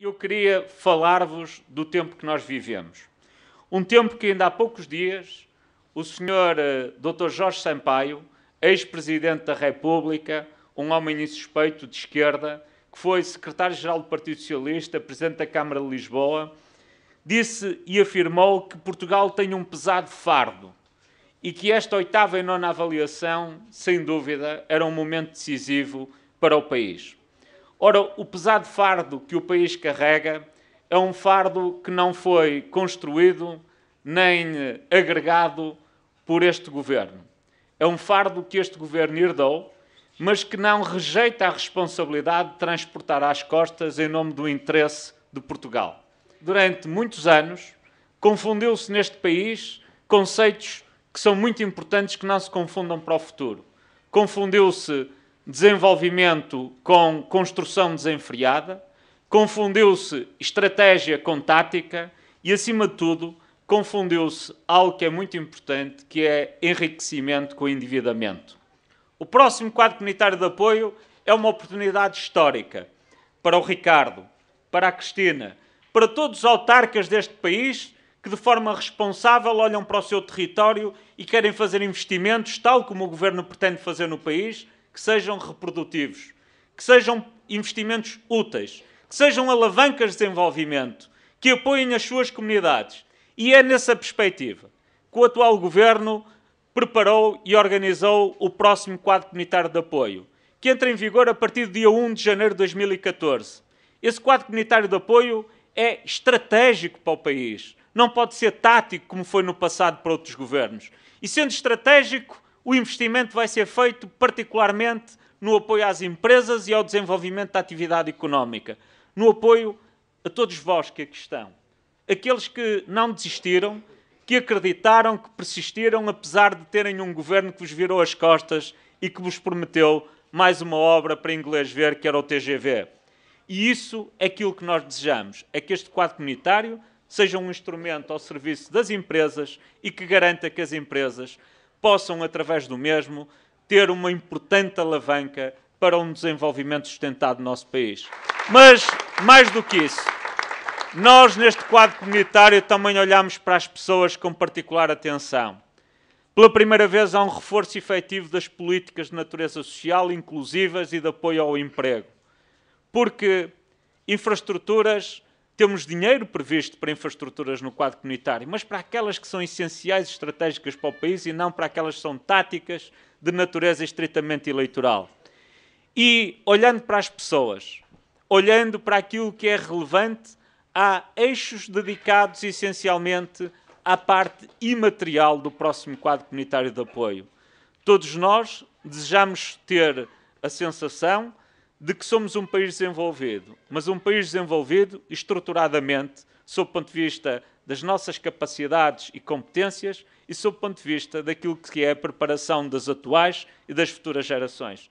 eu queria falar-vos do tempo que nós vivemos. Um tempo que ainda há poucos dias o senhor eh, Dr. Jorge Sampaio, ex-presidente da República, um homem insuspeito de esquerda, que foi secretário-geral do Partido Socialista, presidente da Câmara de Lisboa, disse e afirmou que Portugal tem um pesado fardo e que esta oitava e nona avaliação, sem dúvida, era um momento decisivo para o país. Ora, o pesado fardo que o país carrega é um fardo que não foi construído nem agregado por este governo. É um fardo que este governo herdou, mas que não rejeita a responsabilidade de transportar às costas em nome do interesse de Portugal. Durante muitos anos, confundiu-se neste país conceitos que são muito importantes que não se confundam para o futuro. Confundiu-se desenvolvimento com construção desenfreada, confundiu-se estratégia com tática e, acima de tudo, confundiu-se algo que é muito importante, que é enriquecimento com endividamento. O próximo quadro comunitário de apoio é uma oportunidade histórica para o Ricardo, para a Cristina, para todos os autarcas deste país que, de forma responsável, olham para o seu território e querem fazer investimentos, tal como o governo pretende fazer no país que sejam reprodutivos, que sejam investimentos úteis, que sejam alavancas de desenvolvimento, que apoiem as suas comunidades. E é nessa perspectiva que o atual governo preparou e organizou o próximo quadro comunitário de apoio, que entra em vigor a partir do dia 1 de janeiro de 2014. Esse quadro comunitário de apoio é estratégico para o país, não pode ser tático como foi no passado para outros governos. E sendo estratégico, o investimento vai ser feito particularmente no apoio às empresas e ao desenvolvimento da atividade económica, no apoio a todos vós que aqui estão, aqueles que não desistiram, que acreditaram, que persistiram, apesar de terem um governo que vos virou as costas e que vos prometeu mais uma obra para inglês ver, que era o TGV. E isso é aquilo que nós desejamos: é que este quadro comunitário seja um instrumento ao serviço das empresas e que garanta que as empresas possam, através do mesmo, ter uma importante alavanca para um desenvolvimento sustentado do nosso país. Mas, mais do que isso, nós, neste quadro comunitário, também olhamos para as pessoas com particular atenção. Pela primeira vez, há um reforço efetivo das políticas de natureza social, inclusivas e de apoio ao emprego. Porque infraestruturas temos dinheiro previsto para infraestruturas no quadro comunitário, mas para aquelas que são essenciais e estratégicas para o país e não para aquelas que são táticas, de natureza estritamente eleitoral. E olhando para as pessoas, olhando para aquilo que é relevante, há eixos dedicados essencialmente à parte imaterial do próximo quadro comunitário de apoio. Todos nós desejamos ter a sensação de que somos um país desenvolvido, mas um país desenvolvido estruturadamente, sob o ponto de vista das nossas capacidades e competências e sob o ponto de vista daquilo que é a preparação das atuais e das futuras gerações.